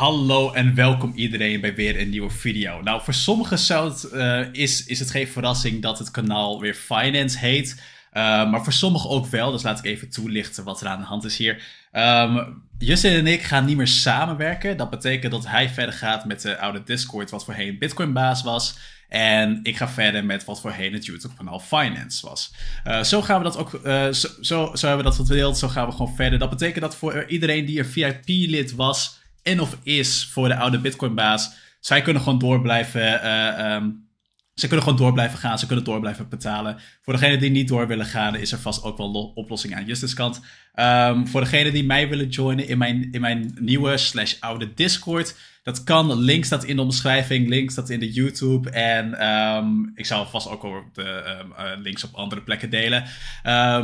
Hallo en welkom iedereen bij weer een nieuwe video. Nou, voor sommigen eh, is, is het geen verrassing dat het kanaal weer Finance heet. Eh, maar voor sommigen ook wel, dus laat ik even toelichten wat er aan de hand is hier. Ehm, Justin en ik gaan niet meer samenwerken. Dat betekent dat hij verder gaat met de oude Discord, wat voorheen bitcoin was. En ik ga verder met wat voorheen het YouTube-kanaal Finance was. Eh, zo gaan we dat ook, zo, zo, hebben we dat verdeeld. zo gaan we gewoon verder. Dat betekent dat voor iedereen die een VIP-lid was, en of is voor de oude Bitcoin-baas. Zij kunnen gewoon door blijven eh, ehm, ze kunnen gewoon door blijven gaan, ze kunnen door blijven betalen. Voor degenen die niet door willen gaan, is er vast ook wel oplossing aan Justus kant. Ehm, voor degenen die mij willen joinen in mijn, in mijn nieuwe slash oude Discord, dat kan. Links staat in de omschrijving, links staat in de YouTube. En ehm, ik zal vast ook al de ehm, eh, links op andere plekken delen.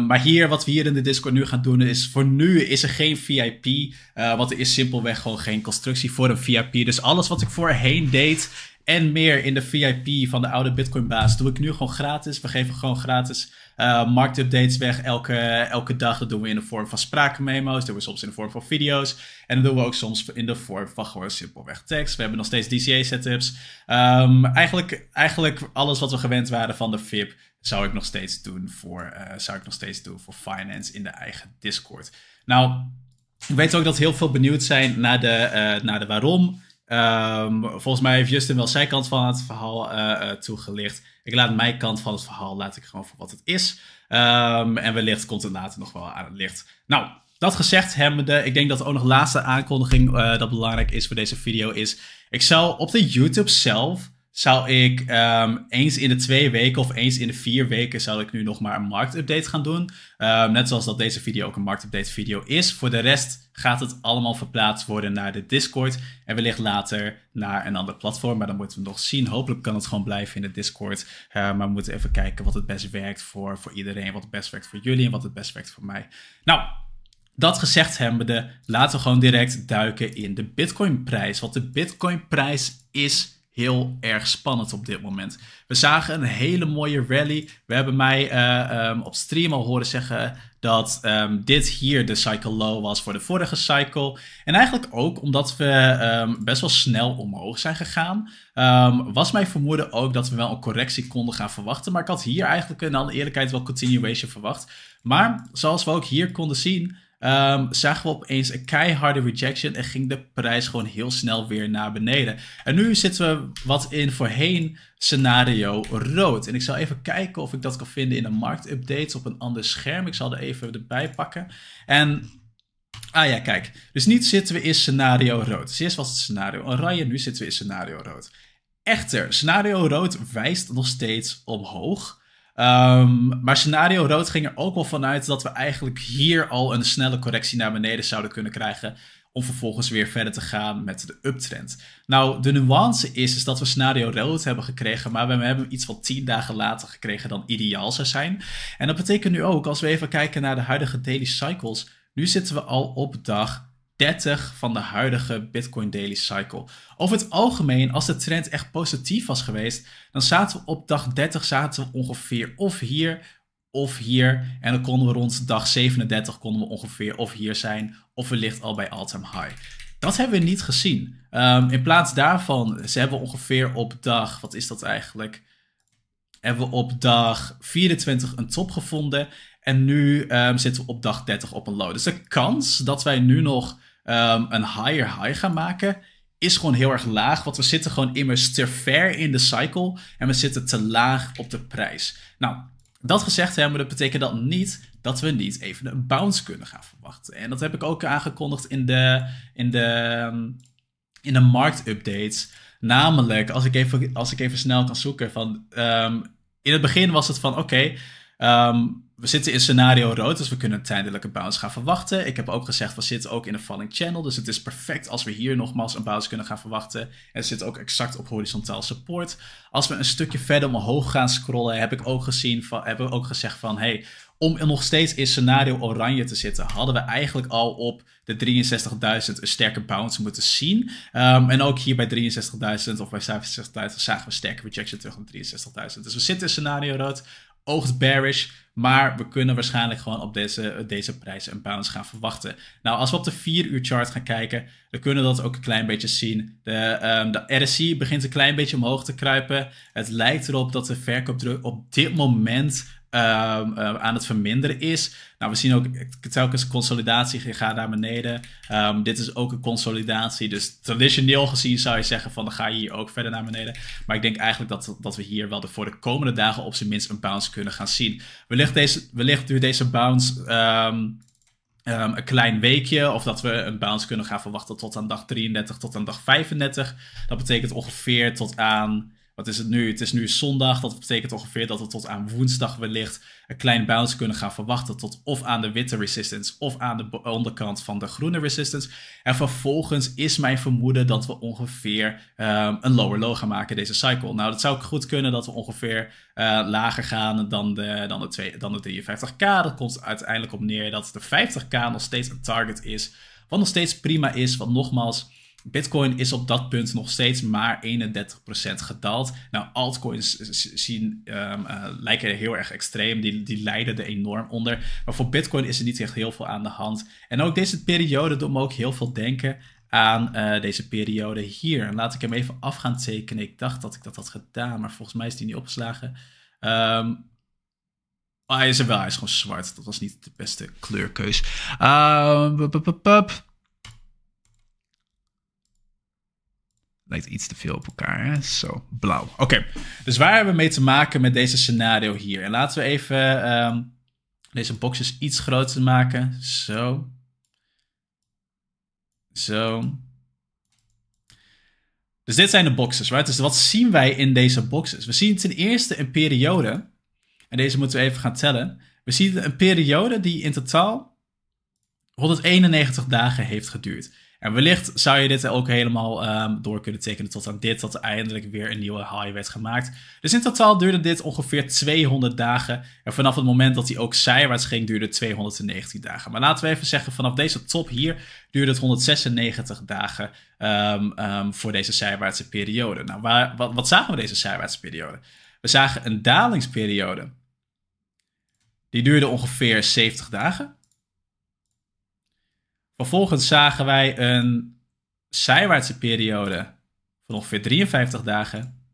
maar hier, wat we hier in de Discord nu gaan doen, is voor nu is er geen VIP. Uh, eh, want er is simpelweg gewoon geen constructie voor een VIP. Dus alles wat ik voorheen deed, en meer in de VIP van de oude Bitcoin-baas. doe ik nu gewoon gratis. We geven gewoon gratis eh, marktupdates weg elke, elke dag. Dat doen we in de vorm van spraakmemo's. Dat doen we soms in de vorm van video's. En dat doen we ook soms in de vorm van gewoon simpelweg tekst. We hebben nog steeds DCA-setups. Ehm, eigenlijk, eigenlijk alles wat we gewend waren van de VIP zou ik nog steeds doen voor, eh, zou ik nog steeds doen voor finance in de eigen Discord. Nou, ik weet ook dat heel veel benieuwd zijn naar de, eh, naar de waarom. Um, volgens mij heeft Justin wel zijn kant van het verhaal uh, toegelicht. Ik laat mijn kant van het verhaal laat ik gewoon voor wat het is. Um, en wellicht komt het later nog wel aan het licht. Nou, dat gezegd hebbende, ik denk dat ook nog laatste aankondiging uh, dat belangrijk is voor deze video is. Ik zal op de YouTube zelf zou ik ehm, eens in de twee weken of eens in de vier weken zou ik nu nog maar een marktupdate gaan doen. Ehm, net zoals dat deze video ook een marktupdate video is. Voor de rest gaat het allemaal verplaatst worden naar de Discord en wellicht later naar een ander platform. Maar dan moeten we nog zien. Hopelijk kan het gewoon blijven in de Discord. Ehm, maar we moeten even kijken wat het best werkt voor, voor iedereen, wat het best werkt voor jullie en wat het best werkt voor mij. Nou, dat gezegd hebbende, laten we gewoon direct duiken in de Bitcoin prijs. Want de Bitcoin prijs is heel erg spannend op dit moment. We zagen een hele mooie rally. We hebben mij eh, ehm, op stream al horen zeggen dat ehm, dit hier de cycle low was voor de vorige cycle. En eigenlijk ook omdat we ehm, best wel snel omhoog zijn gegaan, was mijn vermoeden ook dat we wel een correctie konden gaan verwachten. Maar ik had hier eigenlijk in alle eerlijkheid wel continuation verwacht. Maar zoals we ook hier konden zien, Ehm, zagen we opeens een keiharde rejection en ging de prijs gewoon heel snel weer naar beneden. En nu zitten we wat in voorheen scenario rood. En ik zal even kijken of ik dat kan vinden in de marktupdate op een ander scherm. Ik zal er even erbij pakken. En Ah ja, kijk. Dus niet zitten we in scenario rood. Dus eerst was het scenario oranje, nu zitten we in scenario rood. Echter, scenario rood wijst nog steeds omhoog. Ehm, maar scenario rood ging er ook wel vanuit dat we eigenlijk hier al een snelle correctie naar beneden zouden kunnen krijgen. Om vervolgens weer verder te gaan met de uptrend. Nou, de nuance is, dat we scenario rood hebben gekregen. Maar we hebben iets van 10 dagen later gekregen dan ideaal zou zijn. En dat betekent nu ook, als we even kijken naar de huidige daily cycles. Nu zitten we al op dag 30 van de huidige Bitcoin Daily Cycle. Over het algemeen, als de trend echt positief was geweest, dan zaten we op dag 30 zaten we ongeveer of hier of hier. En dan konden we rond dag 37 konden we ongeveer of hier zijn of wellicht al bij all-time high. Dat hebben we niet gezien. Ehm, in plaats daarvan, ze hebben ongeveer op dag, wat is dat eigenlijk? hebben we op dag 24 een top gevonden. En nu ehm, zitten we op dag 30 op een low. Dus de kans dat wij nu nog ehm, een higher high gaan maken is gewoon heel erg laag. Want we zitten gewoon immers te ver in de cycle. En we zitten te laag op de prijs. Nou, dat gezegd hebben, dat betekent dat niet dat we niet even een bounce kunnen gaan verwachten. En dat heb ik ook aangekondigd in de, in de, ehm, in de marktupdates. Namelijk, als ik, even, als ik even snel kan zoeken van in het begin was het van oké, ehm, we zitten in scenario rood, dus we kunnen een tijdelijke bounce gaan verwachten. Ik heb ook gezegd, we zitten ook in een falling channel, dus het is perfect als we hier nogmaals een bounce kunnen gaan verwachten. En zit ook exact op horizontaal support. Als we een stukje verder omhoog gaan scrollen, heb ik ook, gezien van, hebben ook gezegd van, hey, om nog steeds in scenario oranje te zitten, hadden we eigenlijk al op de 63.000 een sterke bounce moeten zien. Ehm, en ook hier bij 63.000 of bij 65.000 zagen we sterke rejection terug op 63.000. Dus we zitten in scenario rood, oogt bearish, maar we kunnen waarschijnlijk gewoon op deze, deze prijs een bounce gaan verwachten. Nou, als we op de 4 uur chart gaan kijken, dan kunnen we dat ook een klein beetje zien. De, um, de RSI begint een klein beetje omhoog te kruipen. Het lijkt erop dat de verkoopdruk op dit moment Ehm, ehm, aan het verminderen is. Nou, we zien ook telkens consolidatie, je gaat naar beneden. Ehm, dit is ook een consolidatie. Dus traditioneel gezien zou je zeggen van dan ga je hier ook verder naar beneden. Maar ik denk eigenlijk dat, dat we hier wel de, voor de komende dagen op zijn minst een bounce kunnen gaan zien. Wellicht, deze, wellicht duurt deze bounce een klein weekje. Of dat we een bounce kunnen gaan verwachten tot aan dag 33 tot aan dag 35. Dat betekent ongeveer tot aan wat is het nu? Het is nu zondag. Dat betekent ongeveer dat we tot aan woensdag wellicht een klein bounce kunnen gaan verwachten. Tot of aan de witte resistance of aan de onderkant van de groene resistance. En vervolgens is mijn vermoeden dat we ongeveer ehm, een lower low gaan maken deze cycle. Nou, dat zou goed kunnen dat we ongeveer eh, lager gaan dan de, dan, de twee, dan de 53k. Dat komt uiteindelijk op neer dat de 50k nog steeds een target is. Wat nog steeds prima is, want nogmaals Bitcoin is op dat punt nog steeds maar 31% gedaald. Nou, altcoins zien, ehm, eh, lijken heel erg extreem. Die, die lijden er enorm onder. Maar voor Bitcoin is er niet echt heel veel aan de hand. En ook deze periode doet me ook heel veel denken aan eh, deze periode hier. En laat ik hem even af gaan tekenen. Ik dacht dat ik dat had gedaan, maar volgens mij is die niet opgeslagen. Um, hij is er wel, hij is gewoon zwart. Dat was niet de beste kleurkeus. Uh, Lijkt iets te veel op elkaar, Zo, blauw. Oké, dus waar hebben we mee te maken met deze scenario hier? En laten we even ehm, deze boxes iets groter maken. Zo. Zo. Dus dit zijn de boxes, right? Dus wat zien wij in deze boxes? We zien ten eerste een periode, en deze moeten we even gaan tellen. We zien een periode die in totaal 191 dagen heeft geduurd. En wellicht zou je dit ook helemaal ehm, door kunnen tekenen tot aan dit, dat er eindelijk weer een nieuwe high werd gemaakt. Dus in totaal duurde dit ongeveer 200 dagen. En vanaf het moment dat hij ook zijwaarts ging, duurde 219 dagen. Maar laten we even zeggen, vanaf deze top hier duurde het 196 dagen ehm, ehm, voor deze zijwaartse periode. Nou, wat, wat zagen we deze zijwaartse periode? We zagen een dalingsperiode. Die duurde ongeveer 70 dagen. Vervolgens zagen wij een zijwaartse periode van ongeveer 53 dagen.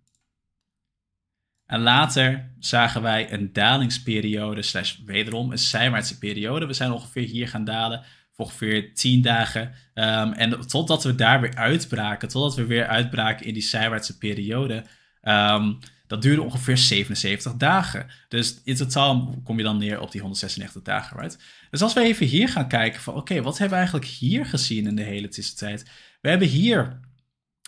En later zagen wij een dalingsperiode, slash wederom een zijwaartse periode. We zijn ongeveer hier gaan dalen voor ongeveer 10 dagen. Ehm, en totdat we daar weer uitbraken, totdat we weer uitbraken in die zijwaartse periode, ehm, dat duurde ongeveer 77 dagen. Dus in totaal kom je dan neer op die 196 dagen, right? Dus als we even hier gaan kijken van oké, wat hebben we eigenlijk hier gezien in de hele tussentijd? We hebben hier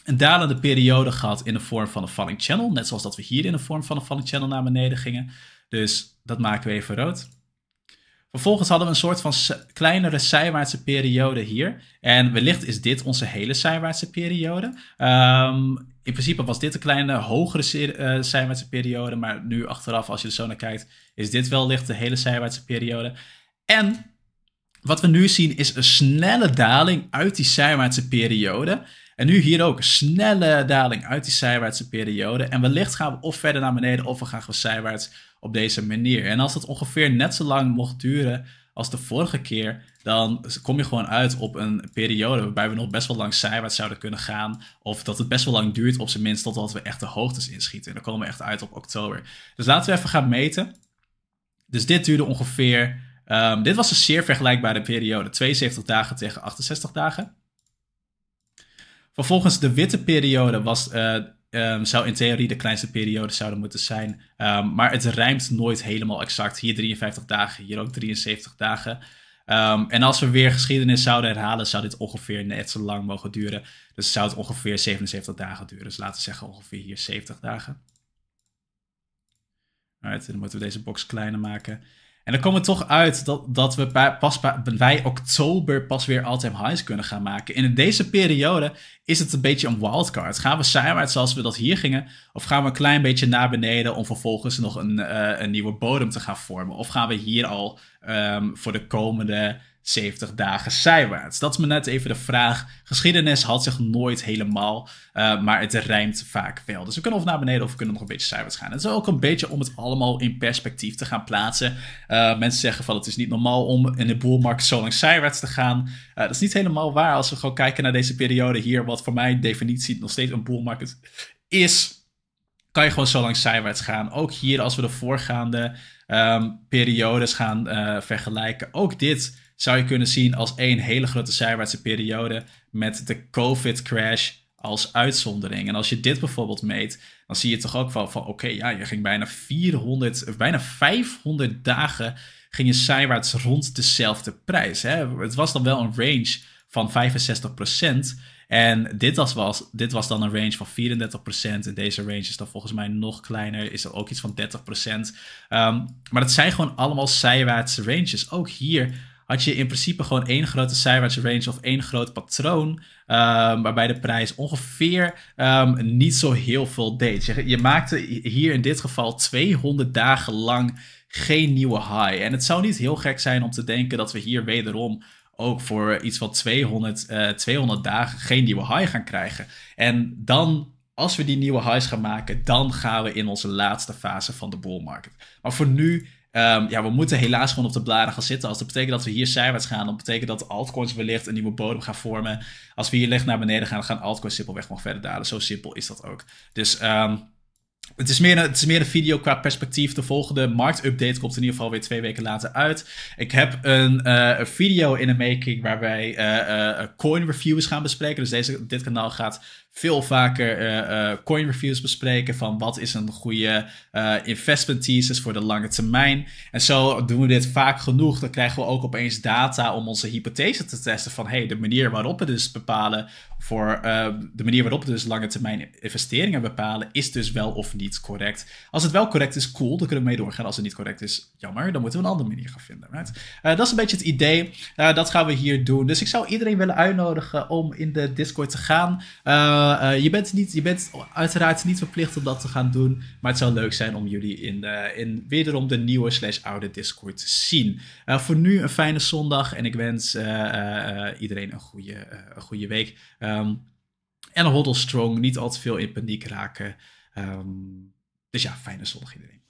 een dalende periode gehad in de vorm van een falling channel. Net zoals dat we hier in de vorm van een falling channel naar beneden gingen. Dus dat maken we even rood. Vervolgens hadden we een soort van kleinere zijwaartse periode hier. En wellicht is dit onze hele zijwaartse periode. Ehm, in principe was dit een kleine hogere eh, zijwaartse periode. Maar nu achteraf, als je er zo naar kijkt, is dit wel licht de hele zijwaartse periode. En wat we nu zien is een snelle daling uit die zijwaartse periode. En nu hier ook een snelle daling uit die zijwaartse periode. En wellicht gaan we of verder naar beneden of we gaan gewoon zijwaarts op deze manier. En als dat ongeveer net zo lang mocht duren als de vorige keer, dan kom je gewoon uit op een periode waarbij we nog best wel lang zijwaarts zouden kunnen gaan. Of dat het best wel lang duurt, op zijn minst totdat we echt de hoogtes inschieten. En dan komen we echt uit op oktober. Dus laten we even gaan meten. Dus dit duurde ongeveer. Ehm, dit was een zeer vergelijkbare periode: 72 dagen tegen 68 dagen. Vervolgens de witte periode was eh, Ehm, zou in theorie de kleinste periode zouden moeten zijn. Ehm, maar het rijmt nooit helemaal exact. Hier 53 dagen, hier ook 73 dagen. Ehm, en als we weer geschiedenis zouden herhalen, zou dit ongeveer net zo lang mogen duren. Dus zou het ongeveer 77 dagen duren. Dus laten we zeggen ongeveer hier 70 dagen. Alright, dan moeten we deze box kleiner maken. En dan komen we toch uit dat, dat we pas bij oktober pas weer all-time highs kunnen gaan maken. En in deze periode is het een beetje een wildcard. Gaan we zijwaarts zoals we dat hier gingen? Of gaan we een klein beetje naar beneden om vervolgens nog een, eh, een nieuwe bodem te gaan vormen? Of gaan we hier al ehm, voor de komende 70 dagen zijwaarts? Dat is me net even de vraag. Geschiedenis had zich nooit helemaal, eh, maar het rijmt vaak wel. Dus we kunnen of naar beneden of we kunnen nog een beetje zijwaarts gaan. Het is ook een beetje om het allemaal in perspectief te gaan plaatsen. Uh, mensen zeggen van het is niet normaal om in de boelmarkt zo lang zijwaarts te gaan. Eh, dat is niet helemaal waar als we gewoon kijken naar deze periode hier, wat voor mijn definitie nog steeds een boelmarkt is. Kan je gewoon zo lang zijwaarts gaan. Ook hier als we de voorgaande ehm, periodes gaan vergelijken. Ook dit zou je kunnen zien als één hele grote zijwaartse periode met de COVID-crash als uitzondering. En als je dit bijvoorbeeld meet, dan zie je toch ook wel van oké, ja, je ging bijna 400 bijna 500 dagen ging je zijwaarts rond dezelfde prijs. Hè? Het was dan wel een range van 65%. En dit was, was, dit was dan een range van 34%. En deze range is dan volgens mij nog kleiner. Is er ook iets van 30%. Um, ehm, maar het zijn gewoon allemaal zijwaartse ranges. Ook hier had je in principe gewoon één grote cijferse range of één groot patroon, ehm, waarbij de prijs ongeveer ehm, niet zo heel veel deed. Je, je maakte hier in dit geval 200 dagen lang geen nieuwe high. En het zou niet heel gek zijn om te denken dat we hier wederom ook voor iets van 200, 200 dagen geen nieuwe high gaan krijgen. En dan, als we die nieuwe highs gaan maken, dan gaan we in onze laatste fase van de bull market. Maar voor nu Ehm, ja, we moeten helaas gewoon op de blaren gaan zitten. Als dat betekent dat we hier zijwaarts gaan, dan betekent dat altcoins wellicht een nieuwe bodem gaan vormen. Als we hier licht naar beneden gaan, dan gaan altcoins simpelweg nog verder dalen. Zo simpel is dat ook. Dus ehm, het is, meer, het is meer een video qua perspectief. De volgende marktupdate komt in ieder geval weer twee weken later uit. Ik heb een, eh, video in de making waarbij wij uh, uh, coin reviews gaan bespreken. Dus deze, dit kanaal gaat veel vaker eh, eh, coin reviews bespreken van wat is een goede eh, investment thesis voor de lange termijn. En zo doen we dit vaak genoeg. Dan krijgen we ook opeens data om onze hypothese te testen van hey, de manier waarop we dus bepalen voor de manier waarop we dus lange termijn investeringen bepalen is dus wel of niet correct. Als het wel correct is, cool, dan kunnen we mee doorgaan. Als het niet correct is, jammer, dan moeten we een andere manier gaan vinden. dat is een beetje het idee. dat gaan we hier doen. Dus ik zou iedereen willen uitnodigen om in de Discord te gaan. Eh, eh, je, bent niet, je bent uiteraard niet verplicht om dat te gaan doen. Maar het zou leuk zijn om jullie in, eh, in wederom de nieuwe slash oude Discord te zien. voor nu een fijne zondag. En ik wens iedereen een goede, een goede week. Ehm, en en hoddle strong. Niet al te veel in paniek raken. Ehm, dus ja, fijne zondag iedereen.